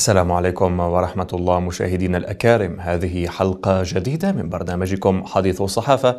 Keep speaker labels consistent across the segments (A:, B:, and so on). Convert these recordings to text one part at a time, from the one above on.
A: السلام عليكم ورحمة الله مشاهدينا الأكارم هذه حلقة جديدة من برنامجكم حديث الصحافة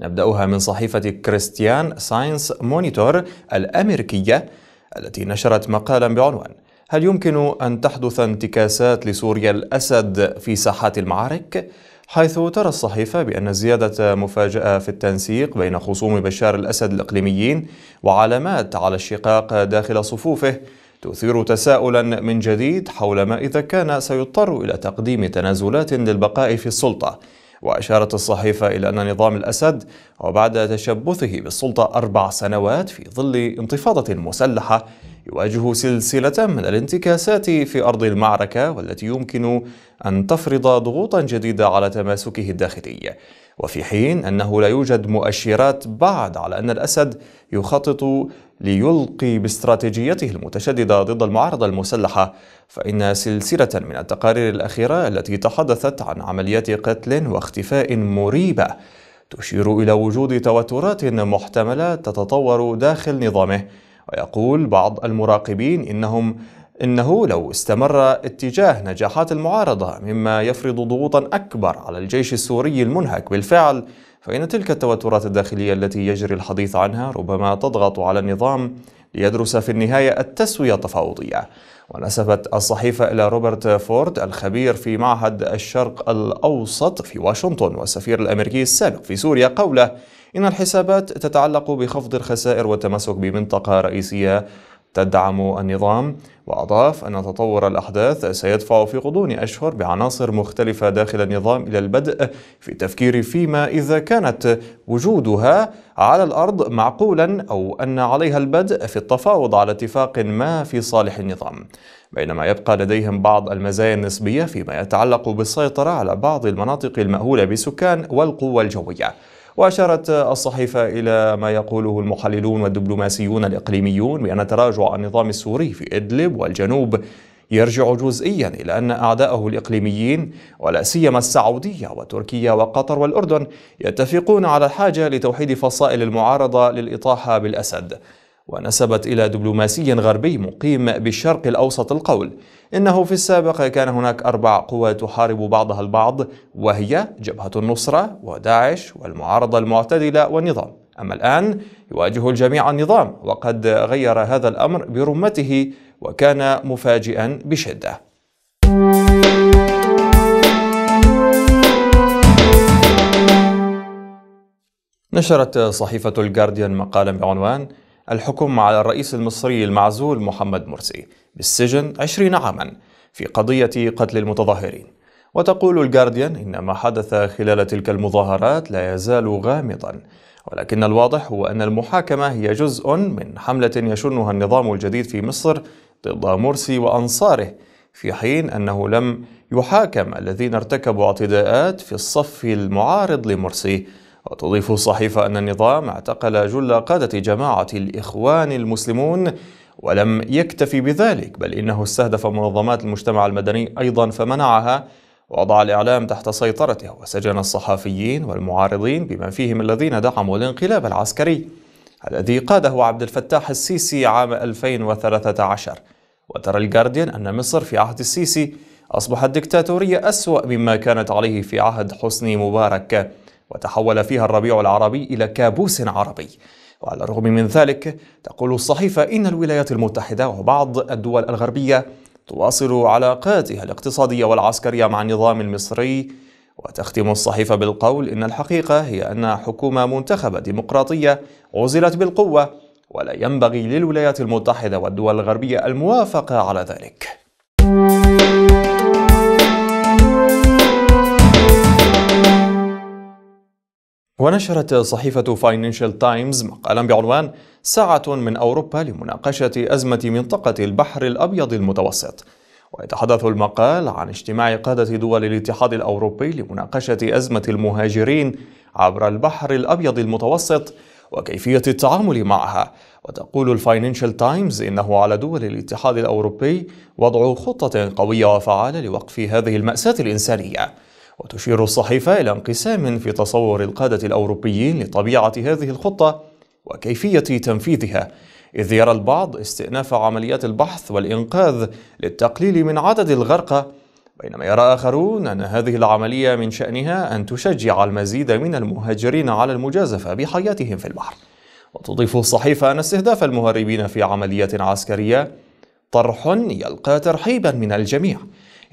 A: نبدأها من صحيفة كريستيان ساينس مونيتور الأمريكية التي نشرت مقالا بعنوان هل يمكن أن تحدث انتكاسات لسوريا الأسد في ساحات المعارك؟ حيث ترى الصحيفة بأن زيادة مفاجأة في التنسيق بين خصوم بشار الأسد الإقليميين وعلامات على الشقاق داخل صفوفه تثير تساؤلا من جديد حول ما إذا كان سيضطر إلى تقديم تنازلات للبقاء في السلطة وأشارت الصحيفة إلى أن نظام الأسد وبعد تشبثه بالسلطة أربع سنوات في ظل انتفاضة مسلحة يواجه سلسلة من الانتكاسات في أرض المعركة والتي يمكن أن تفرض ضغوطا جديدة على تماسكه الداخلي وفي حين أنه لا يوجد مؤشرات بعد على أن الأسد يخطط ليلقي باستراتيجيته المتشددة ضد المعارضة المسلحة فإن سلسلة من التقارير الأخيرة التي تحدثت عن عمليات قتل واختفاء مريبة تشير إلى وجود توترات محتملة تتطور داخل نظامه ويقول بعض المراقبين إنهم إنه لو استمر اتجاه نجاحات المعارضة مما يفرض ضغوطا أكبر على الجيش السوري المنهك بالفعل فإن تلك التوترات الداخلية التي يجري الحديث عنها ربما تضغط على النظام ليدرس في النهاية التسوية التفاوضية ونسبت الصحيفة إلى روبرت فورد الخبير في معهد الشرق الأوسط في واشنطن والسفير الأمريكي السابق في سوريا قوله إن الحسابات تتعلق بخفض الخسائر والتمسك بمنطقة رئيسية تدعم النظام وأضاف أن تطور الأحداث سيدفع في غضون أشهر بعناصر مختلفة داخل النظام إلى البدء في التفكير فيما إذا كانت وجودها على الأرض معقولا أو أن عليها البدء في التفاوض على اتفاق ما في صالح النظام بينما يبقى لديهم بعض المزايا النسبية فيما يتعلق بالسيطرة على بعض المناطق المأهولة بالسكان والقوة الجوية وأشارت الصحيفة إلى ما يقوله المحللون والدبلوماسيون الإقليميون بأن تراجع النظام السوري في إدلب والجنوب يرجع جزئيا إلى أن أعداءه الإقليميين ولا سيما السعودية وتركيا وقطر والأردن يتفقون على الحاجة لتوحيد فصائل المعارضة للإطاحة بالأسد ونسبت إلى دبلوماسي غربي مقيم بالشرق الأوسط القول إنه في السابق كان هناك أربع قوى تحارب بعضها البعض وهي جبهة النصرة وداعش والمعارضة المعتدلة والنظام أما الآن يواجه الجميع النظام وقد غير هذا الأمر برمته وكان مفاجئا بشدة نشرت صحيفة الجارديان مقالا بعنوان الحكم على الرئيس المصري المعزول محمد مرسي بالسجن 20 عاما في قضية قتل المتظاهرين وتقول الجارديان إن ما حدث خلال تلك المظاهرات لا يزال غامضا ولكن الواضح هو أن المحاكمة هي جزء من حملة يشنها النظام الجديد في مصر ضد مرسي وأنصاره في حين أنه لم يحاكم الذين ارتكبوا اعتداءات في الصف المعارض لمرسي وتضيف الصحيفة أن النظام اعتقل جل قادة جماعة الإخوان المسلمون ولم يكتفي بذلك بل إنه استهدف منظمات المجتمع المدني أيضا فمنعها ووضع الإعلام تحت سيطرته وسجن الصحفيين والمعارضين بما فيهم الذين دعموا الانقلاب العسكري الذي قاده عبد الفتاح السيسي عام 2013 وترى الجارديان أن مصر في عهد السيسي أصبحت دكتاتورية أسوأ مما كانت عليه في عهد حسني مبارك وتحول فيها الربيع العربي إلى كابوس عربي وعلى الرغم من ذلك تقول الصحيفة إن الولايات المتحدة وبعض الدول الغربية تواصل علاقاتها الاقتصادية والعسكرية مع النظام المصري وتختم الصحيفة بالقول إن الحقيقة هي أن حكومة منتخبة ديمقراطية عزلت بالقوة ولا ينبغي للولايات المتحدة والدول الغربية الموافقة على ذلك ونشرت صحيفة فاينانشال تايمز مقالا بعنوان ساعة من أوروبا لمناقشة أزمة منطقة البحر الأبيض المتوسط ويتحدث المقال عن اجتماع قادة دول الاتحاد الأوروبي لمناقشة أزمة المهاجرين عبر البحر الأبيض المتوسط وكيفية التعامل معها وتقول الفاينانشال تايمز إنه على دول الاتحاد الأوروبي وضع خطة قوية وفعالة لوقف هذه المأساة الإنسانية وتشير الصحيفة إلى انقسام في تصور القادة الأوروبيين لطبيعة هذه الخطة وكيفية تنفيذها إذ يرى البعض استئناف عمليات البحث والإنقاذ للتقليل من عدد الغرقى بينما يرى آخرون أن هذه العملية من شأنها أن تشجع المزيد من المهاجرين على المجازفة بحياتهم في البحر وتضيف الصحيفة أن استهداف المهربين في عمليات عسكرية طرح يلقى ترحيبا من الجميع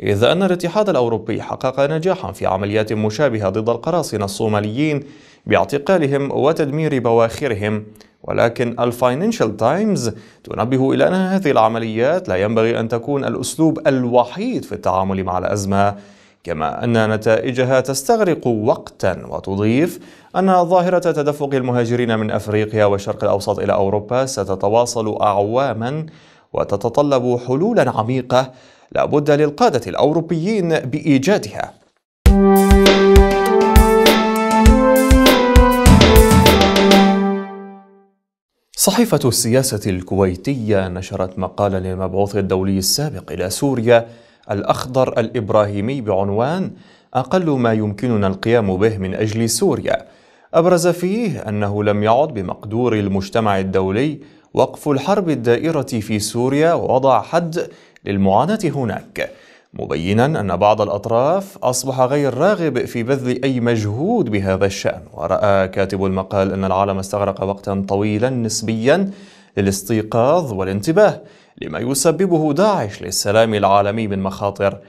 A: إذ أن الاتحاد الأوروبي حقق نجاحا في عمليات مشابهة ضد القراصنة الصوماليين باعتقالهم وتدمير بواخرهم ولكن الفاينانشال تايمز تنبه إلى أن هذه العمليات لا ينبغي أن تكون الأسلوب الوحيد في التعامل مع الأزمة كما أن نتائجها تستغرق وقتا وتضيف أن ظاهرة تدفق المهاجرين من أفريقيا والشرق الأوسط إلى أوروبا ستتواصل أعواما وتتطلب حلولا عميقة لابد للقادة الأوروبيين بإيجادها صحيفة السياسة الكويتية نشرت مقالا للمبعوث الدولي السابق إلى سوريا الأخضر الإبراهيمي بعنوان أقل ما يمكننا القيام به من أجل سوريا أبرز فيه أنه لم يعد بمقدور المجتمع الدولي وقف الحرب الدائرة في سوريا ووضع حد للمعاناة هناك مبينا أن بعض الأطراف أصبح غير راغب في بذل أي مجهود بهذا الشأن ورأى كاتب المقال أن العالم استغرق وقتا طويلا نسبيا للاستيقاظ والانتباه لما يسببه داعش للسلام العالمي من مخاطر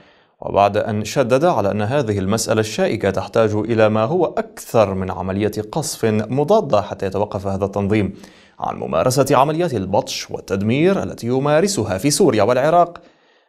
A: وبعد أن شدد على أن هذه المسألة الشائكة تحتاج إلى ما هو أكثر من عملية قصف مضادة حتى يتوقف هذا التنظيم عن ممارسة عمليات البطش والتدمير التي يمارسها في سوريا والعراق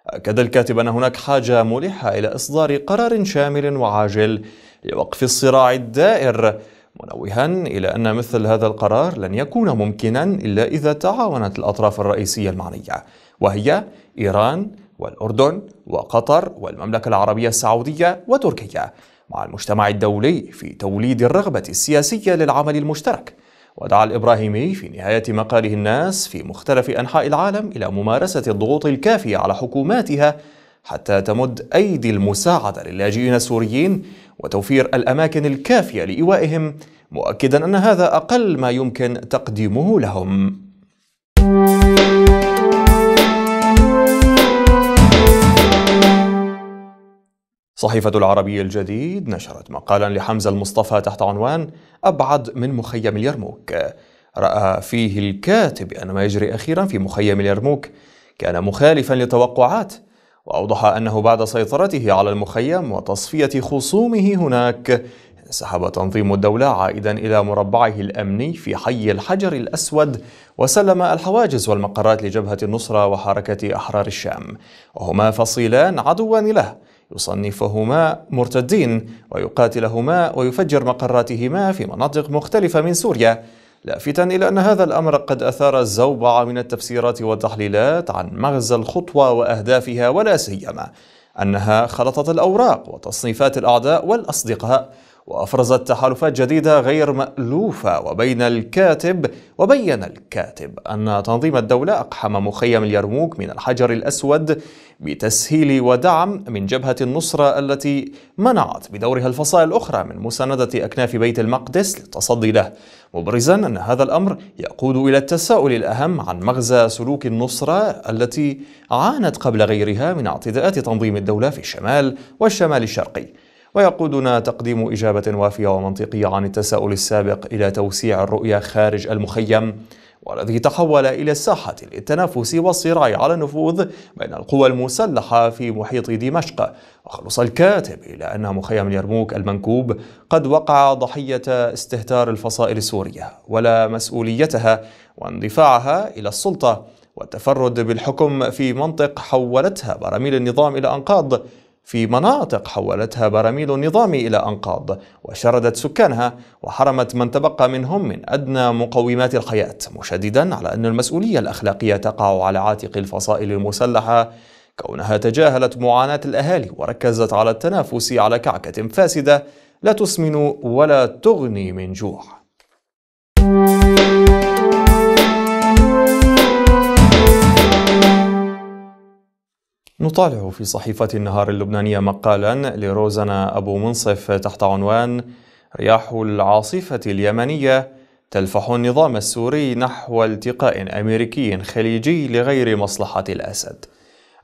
A: أكد الكاتب أن هناك حاجة ملحة إلى إصدار قرار شامل وعاجل لوقف الصراع الدائر منوها إلى أن مثل هذا القرار لن يكون ممكنا إلا إذا تعاونت الأطراف الرئيسية المعنية وهي إيران والأردن وقطر والمملكة العربية السعودية وتركيا مع المجتمع الدولي في توليد الرغبة السياسية للعمل المشترك ودعا الإبراهيمي في نهاية مقاله الناس في مختلف أنحاء العالم إلى ممارسة الضغوط الكافية على حكوماتها حتى تمد أيدي المساعدة للاجئين السوريين وتوفير الأماكن الكافية لإيوائهم مؤكدا أن هذا أقل ما يمكن تقديمه لهم. صحيفة العربي الجديد نشرت مقالا لحمزة المصطفى تحت عنوان أبعد من مخيم اليرموك رأى فيه الكاتب أن ما يجري أخيرا في مخيم اليرموك كان مخالفا للتوقعات وأوضح أنه بعد سيطرته على المخيم وتصفية خصومه هناك انسحب تنظيم الدولة عائدا إلى مربعه الأمني في حي الحجر الأسود وسلم الحواجز والمقرات لجبهة النصرة وحركة أحرار الشام وهما فصيلان عدوان له يصنفهما مرتدين ويقاتلهما ويفجر مقراتهما في مناطق مختلفة من سوريا لافتا إلى أن هذا الأمر قد أثار زوبعه من التفسيرات والتحليلات عن مغزى الخطوة وأهدافها ولا سيما أنها خلطت الأوراق وتصنيفات الأعداء والأصدقاء وأفرزت تحالفات جديدة غير مألوفة وبين الكاتب وبين الكاتب أن تنظيم الدولة أقحم مخيم اليرموك من الحجر الأسود بتسهيل ودعم من جبهة النصرة التي منعت بدورها الفصائل الأخرى من مساندة أكناف بيت المقدس للتصدي له مبرزا أن هذا الأمر يقود إلى التساؤل الأهم عن مغزى سلوك النصرة التي عانت قبل غيرها من اعتداءات تنظيم الدولة في الشمال والشمال الشرقي ويقودنا تقديم إجابة وافية ومنطقية عن التساؤل السابق إلى توسيع الرؤية خارج المخيم والذي تحول إلى الساحة للتنافس والصراع على النفوذ بين القوى المسلحة في محيط دمشق وخلص الكاتب إلى أن مخيم اليرموك المنكوب قد وقع ضحية استهتار الفصائل السورية ولا مسؤوليتها واندفاعها إلى السلطة والتفرد بالحكم في منطق حولتها براميل النظام إلى أنقاض في مناطق حولتها براميل النظام إلى أنقاض وشردت سكانها وحرمت من تبقى منهم من أدنى مقومات الحياة مشددا على أن المسؤولية الأخلاقية تقع على عاتق الفصائل المسلحة كونها تجاهلت معاناة الأهالي وركزت على التنافس على كعكة فاسدة لا تسمن ولا تغني من جوع نطالع في صحيفة النهار اللبنانية مقالا لروزنا أبو منصف تحت عنوان رياح العاصفة اليمنية تلفح النظام السوري نحو التقاء أمريكي خليجي لغير مصلحة الأسد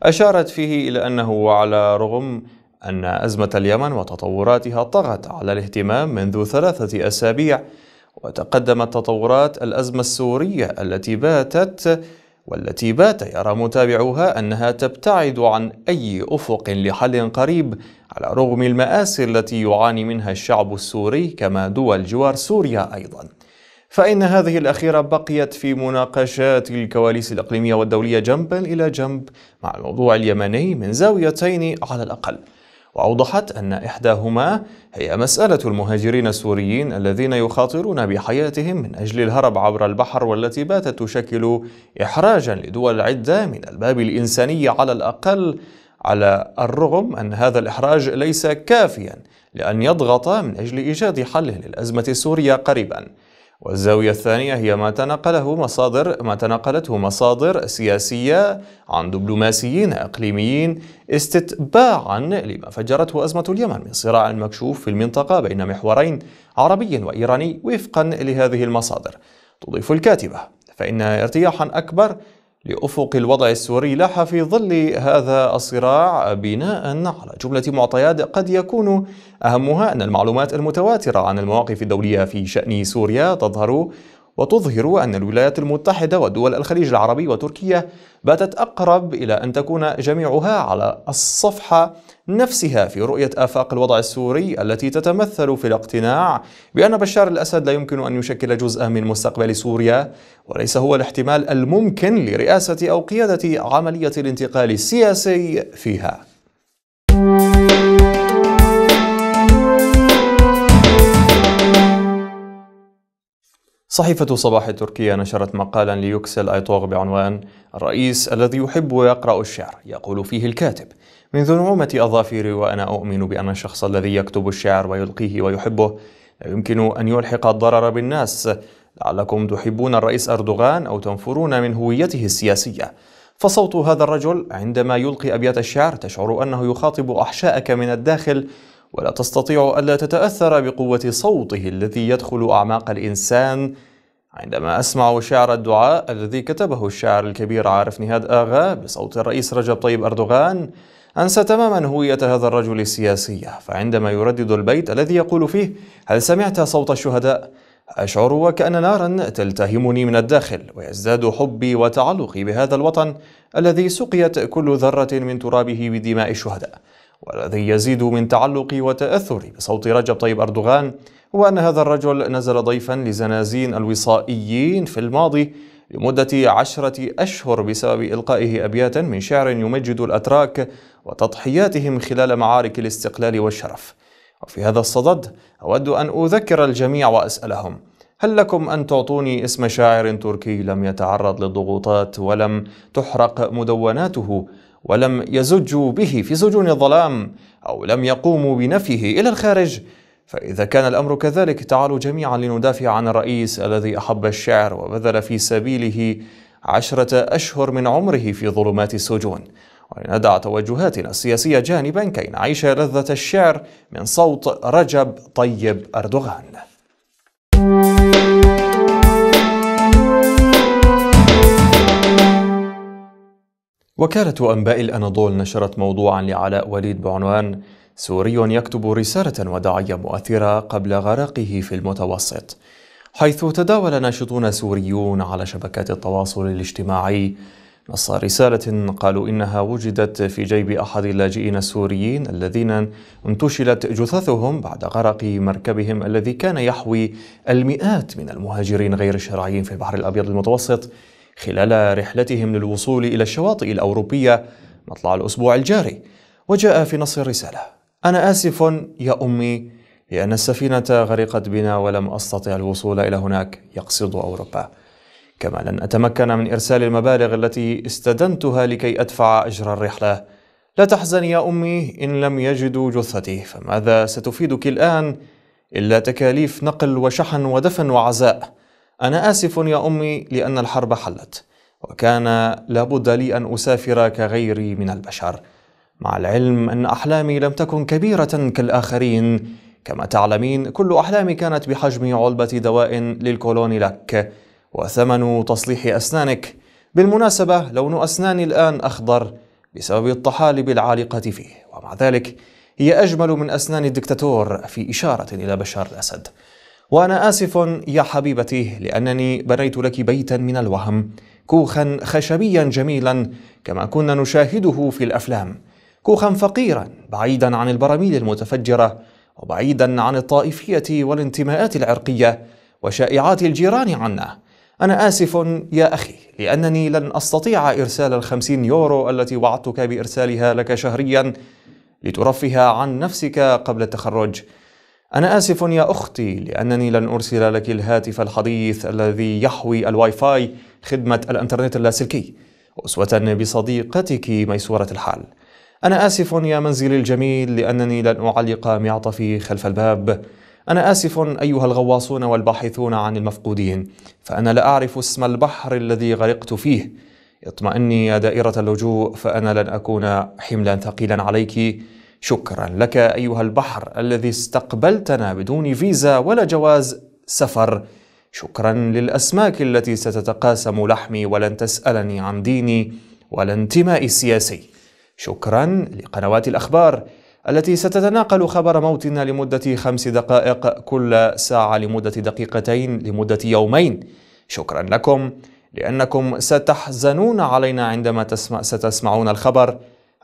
A: أشارت فيه إلى أنه على رغم أن أزمة اليمن وتطوراتها طغت على الاهتمام منذ ثلاثة أسابيع وتقدمت تطورات الأزمة السورية التي باتت والتي بات يرى متابعوها أنها تبتعد عن أي أفق لحل قريب على رغم المآسي التي يعاني منها الشعب السوري كما دول جوار سوريا أيضاً فإن هذه الأخيرة بقيت في مناقشات الكواليس الإقليمية والدولية جنبا إلى جنب مع الموضوع اليمني من زاويتين على الأقل وأوضحت أن إحداهما هي مسألة المهاجرين السوريين الذين يخاطرون بحياتهم من أجل الهرب عبر البحر والتي باتت تشكل إحراجا لدول عدة من الباب الإنساني على الأقل على الرغم أن هذا الإحراج ليس كافيا لأن يضغط من أجل إيجاد حل للأزمة السورية قريباً والزاوية الثانية هي ما تنقله مصادر ما تناقلته مصادر سياسية عن دبلوماسيين إقليميين استتباعا لما فجرته أزمة اليمن من صراع مكشوف في المنطقة بين محورين عربي وإيراني وفقا لهذه المصادر تضيف الكاتبة فإن ارتياحا أكبر لأفق الوضع السوري لاح في ظل هذا الصراع بناء على جملة معطيات قد يكون أهمها أن المعلومات المتواترة عن المواقف الدولية في شأن سوريا تظهر وتظهر أن الولايات المتحدة ودول الخليج العربي وتركيا باتت أقرب إلى أن تكون جميعها على الصفحة نفسها في رؤية آفاق الوضع السوري التي تتمثل في الاقتناع بأن بشار الأسد لا يمكن أن يشكل جزءا من مستقبل سوريا وليس هو الاحتمال الممكن لرئاسة أو قيادة عملية الانتقال السياسي فيها صحيفة صباح التركية نشرت مقالا ليوكسل أيطوغ بعنوان الرئيس الذي يحب ويقرأ الشعر يقول فيه الكاتب منذ نعومة أظافري وأنا أؤمن بأن الشخص الذي يكتب الشعر ويلقيه ويحبه لا يمكن أن يلحق الضرر بالناس لعلكم تحبون الرئيس أردوغان أو تنفرون من هويته السياسية فصوت هذا الرجل عندما يلقي أبيات الشعر تشعر أنه يخاطب أحشائك من الداخل ولا تستطيع ألا تتأثر بقوة صوته الذي يدخل أعماق الإنسان عندما أسمع شعر الدعاء الذي كتبه الشاعر الكبير عارف نهاد آغا بصوت الرئيس رجب طيب أردوغان أنسى تماما هوية هذا الرجل السياسية فعندما يردد البيت الذي يقول فيه هل سمعت صوت الشهداء؟ أشعر وكأن نارا تلتهمني من الداخل ويزداد حبي وتعلقي بهذا الوطن الذي سقيت كل ذرة من ترابه بدماء الشهداء والذي يزيد من تعلقي وتأثري بصوت رجب طيب أردوغان هو أن هذا الرجل نزل ضيفا لزنازين الوصائيين في الماضي لمدة عشرة أشهر بسبب إلقائه أبياتا من شعر يمجد الأتراك وتضحياتهم خلال معارك الاستقلال والشرف وفي هذا الصدد أود أن أذكر الجميع وأسألهم هل لكم أن تعطوني اسم شاعر تركي لم يتعرض للضغوطات ولم تحرق مدوناته ولم يزجوا به في سجون الظلام أو لم يقوموا بنفيه إلى الخارج فإذا كان الأمر كذلك تعالوا جميعا لندافع عن الرئيس الذي أحب الشعر وبذل في سبيله عشرة أشهر من عمره في ظلمات السجون ولندع توجهاتنا السياسية جانبا كي نعيش لذة الشعر من صوت رجب طيب أردوغان وكالة أنباء الأناضول نشرت موضوعا لعلاء وليد بعنوان سوري يكتب رسالة وداعية مؤثرة قبل غرقه في المتوسط حيث تداول ناشطون سوريون على شبكات التواصل الاجتماعي نص رسالة قالوا إنها وجدت في جيب أحد اللاجئين السوريين الذين انتشلت جثثهم بعد غرق مركبهم الذي كان يحوي المئات من المهاجرين غير الشرعيين في البحر الأبيض المتوسط خلال رحلتهم للوصول إلى الشواطئ الأوروبية مطلع الأسبوع الجاري وجاء في نص الرسالة أنا آسف يا أمي لأن السفينة غرقت بنا ولم أستطع الوصول إلى هناك يقصد أوروبا كما لن أتمكن من إرسال المبالغ التي استدنتها لكي أدفع أجر الرحلة لا تحزن يا أمي إن لم يجدوا جثتي فماذا ستفيدك الآن إلا تكاليف نقل وشحن ودفن وعزاء أنا آسف يا أمي لأن الحرب حلت وكان لابد لي أن أسافر كغيري من البشر مع العلم أن أحلامي لم تكن كبيرة كالآخرين كما تعلمين كل أحلامي كانت بحجم علبة دواء للكولون لك وثمن تصليح أسنانك بالمناسبة لون أسناني الآن أخضر بسبب الطحالب العالقة فيه ومع ذلك هي أجمل من أسنان الدكتاتور في إشارة إلى بشار الأسد وأنا آسف يا حبيبتي لأنني بنيت لك بيتا من الوهم كوخا خشبيا جميلا كما كنا نشاهده في الأفلام كوخا فقيرا بعيدا عن البراميل المتفجرة وبعيدا عن الطائفية والانتماءات العرقية وشائعات الجيران عنه أنا آسف يا أخي لأنني لن أستطيع إرسال الخمسين يورو التي وعدتك بإرسالها لك شهريا لترفه عن نفسك قبل التخرج أنا آسف يا أختي لأنني لن أرسل لك الهاتف الحديث الذي يحوي الواي فاي خدمة الإنترنت اللاسلكي أسوة بصديقتك ميسورة الحال أنا آسف يا منزلي الجميل لأنني لن أعلق معطفي خلف الباب أنا آسف أيها الغواصون والباحثون عن المفقودين فأنا لا أعرف اسم البحر الذي غرقت فيه اطمئني يا دائرة اللجوء فأنا لن أكون حملا ثقيلا عليك شكرا لك أيها البحر الذي استقبلتنا بدون فيزا ولا جواز سفر شكرا للأسماك التي ستتقاسم لحمي ولن تسألني عن ديني ولا انتمائي السياسي شكرا لقنوات الأخبار التي ستتناقل خبر موتنا لمدة خمس دقائق كل ساعة لمدة دقيقتين لمدة يومين شكرا لكم لأنكم ستحزنون علينا عندما تسمع ستسمعون الخبر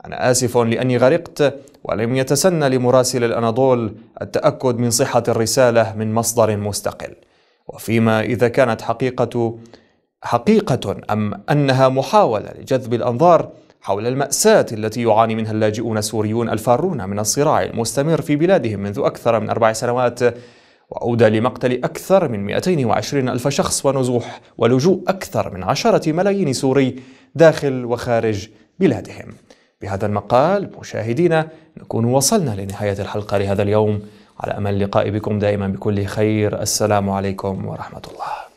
A: أنا آسف لأني غرقت ولم يتسنى لمراسل الأناضول التأكد من صحة الرسالة من مصدر مستقل وفيما إذا كانت حقيقة حقيقة أم أنها محاولة لجذب الأنظار حول المأساة التي يعاني منها اللاجئون السوريون الفارون من الصراع المستمر في بلادهم منذ أكثر من أربع سنوات وأودى لمقتل أكثر من 220 ألف شخص ونزوح ولجوء أكثر من عشرة ملايين سوري داخل وخارج بلادهم بهذا المقال مشاهدينا نكون وصلنا لنهاية الحلقة لهذا اليوم على أمل لقاء بكم دائما بكل خير السلام عليكم ورحمة الله